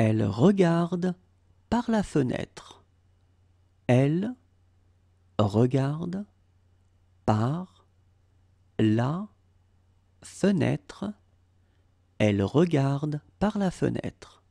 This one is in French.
Elle regarde par la fenêtre. Elle regarde par la fenêtre. Elle regarde par la fenêtre.